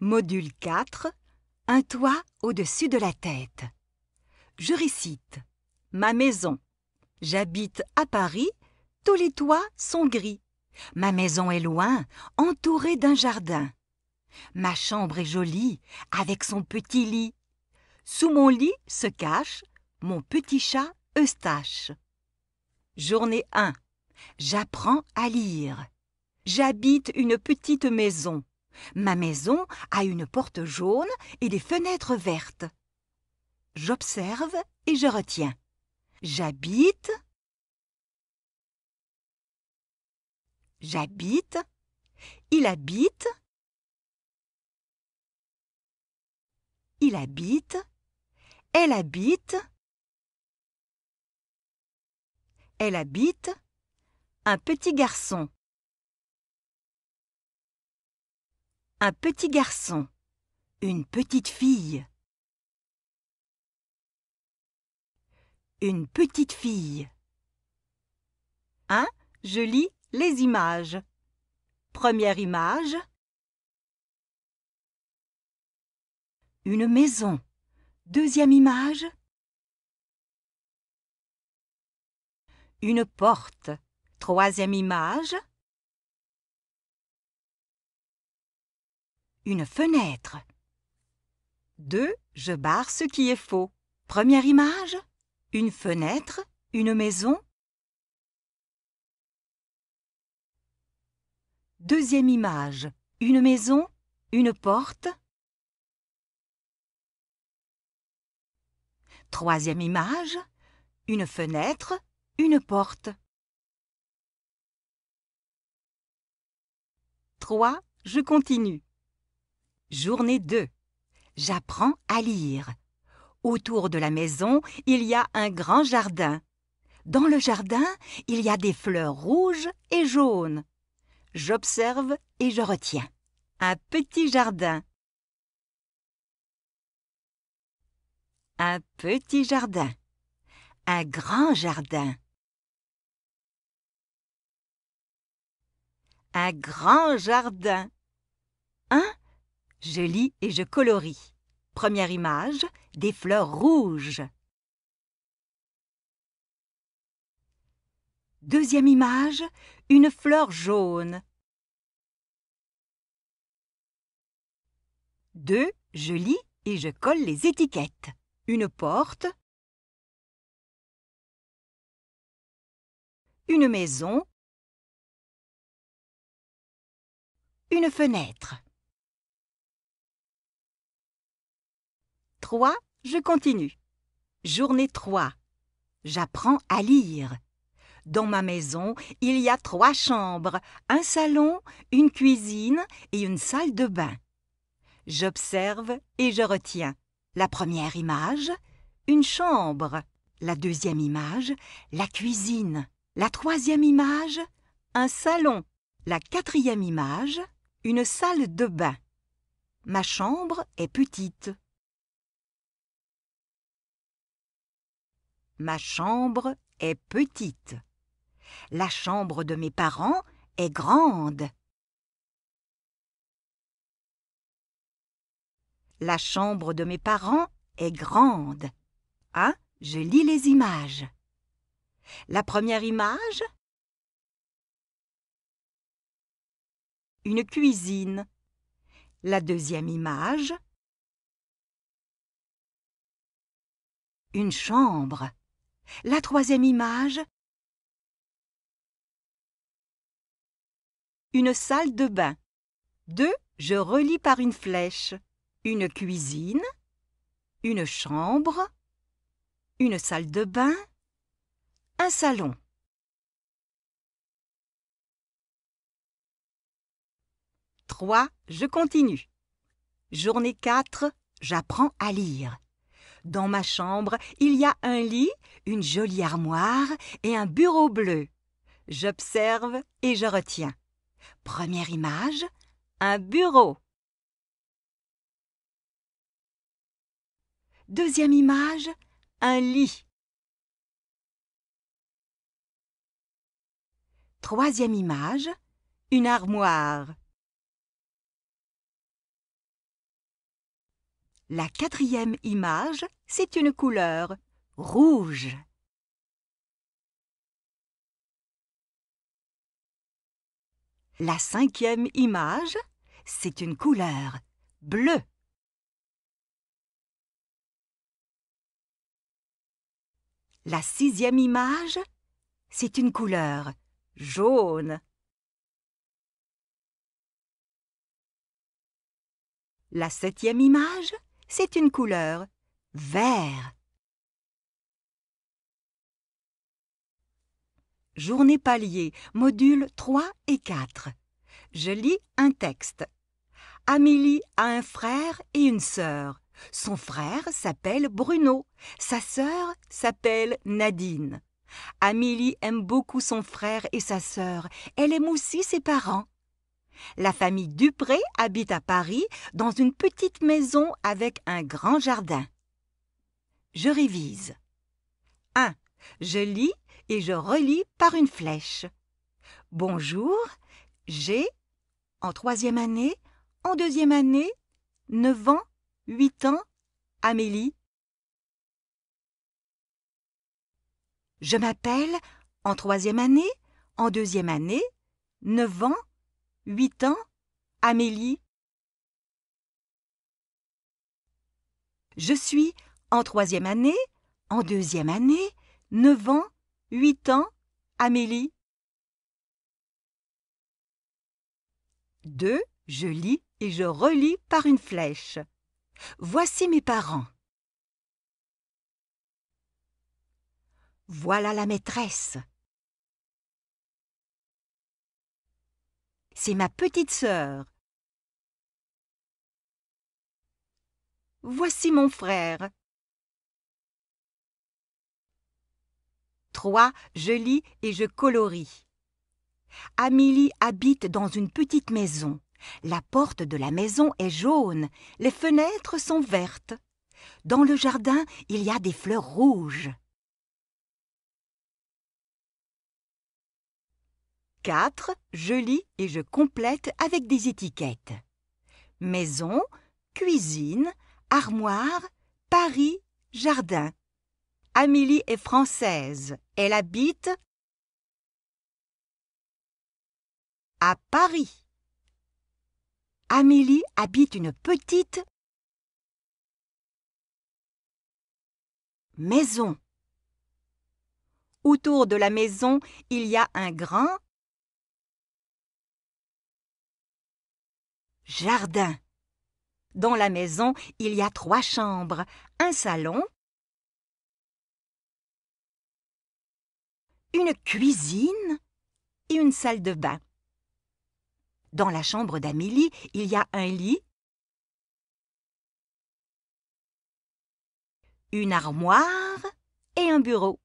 Module 4. Un toit au-dessus de la tête. Je récite. Ma maison. J'habite à Paris, tous les toits sont gris. Ma maison est loin, entourée d'un jardin. Ma chambre est jolie, avec son petit lit. Sous mon lit se cache mon petit chat Eustache. Journée 1. J'apprends à lire. J'habite une petite maison. Ma maison a une porte jaune et des fenêtres vertes. J'observe et je retiens. J'habite. J'habite. Il habite. Il habite. Elle habite. Elle habite. Un petit garçon. Un petit garçon. Une petite fille. Une petite fille. Hein, Je lis les images. Première image. Une maison. Deuxième image. Une porte. Troisième image. une fenêtre. 2. Je barre ce qui est faux. Première image Une fenêtre, une maison. Deuxième image Une maison, une porte. Troisième image Une fenêtre, une porte. 3. Je continue. Journée 2. J'apprends à lire. Autour de la maison, il y a un grand jardin. Dans le jardin, il y a des fleurs rouges et jaunes. J'observe et je retiens. Un petit jardin. Un petit jardin. Un grand jardin. Un grand jardin. Hein? Je lis et je colorie. Première image, des fleurs rouges. Deuxième image, une fleur jaune. Deux, Je lis et je colle les étiquettes. Une porte, une maison, une fenêtre. 3. Je continue. Journée 3. J'apprends à lire. Dans ma maison, il y a trois chambres, un salon, une cuisine et une salle de bain. J'observe et je retiens. La première image, une chambre. La deuxième image, la cuisine. La troisième image, un salon. La quatrième image, une salle de bain. Ma chambre est petite. Ma chambre est petite. La chambre de mes parents est grande. La chambre de mes parents est grande. Ah, je lis les images. La première image Une cuisine. La deuxième image Une chambre. La troisième image, une salle de bain. 2. Je relis par une flèche. Une cuisine, une chambre, une salle de bain, un salon. « 3. Je continue. Journée 4. J'apprends à lire. Dans ma chambre, il y a un lit, une jolie armoire et un bureau bleu. J'observe et je retiens. Première image, un bureau. Deuxième image, un lit. Troisième image, une armoire. La quatrième image, c'est une couleur rouge. La cinquième image, c'est une couleur bleue. La sixième image, c'est une couleur jaune. La septième image, c'est une couleur vert. Journée palier, modules 3 et 4. Je lis un texte. Amélie a un frère et une sœur. Son frère s'appelle Bruno, sa sœur s'appelle Nadine. Amélie aime beaucoup son frère et sa sœur, elle aime aussi ses parents. La famille Dupré habite à Paris dans une petite maison avec un grand jardin. Je révise. 1. Je lis et je relis par une flèche. Bonjour, j'ai, en troisième année, en deuxième année, neuf ans, huit ans, Amélie. Je m'appelle, en troisième année, en deuxième année, neuf ans, Huit ans Amélie Je suis en troisième année, en deuxième année, neuf ans, huit ans, Amélie. Deux, Je lis et je relis par une flèche. Voici mes parents. Voilà la maîtresse. C'est ma petite sœur. Voici mon frère. 3. Je lis et je colorie. Amélie habite dans une petite maison. La porte de la maison est jaune, les fenêtres sont vertes. Dans le jardin, il y a des fleurs rouges. 4. Je lis et je complète avec des étiquettes. Maison, cuisine, armoire, Paris, jardin. Amélie est française. Elle habite à Paris. Amélie habite une petite maison. Autour de la maison, il y a un grand jardin. Dans la maison, il y a trois chambres, un salon, une cuisine et une salle de bain. Dans la chambre d'Amélie, il y a un lit, une armoire et un bureau.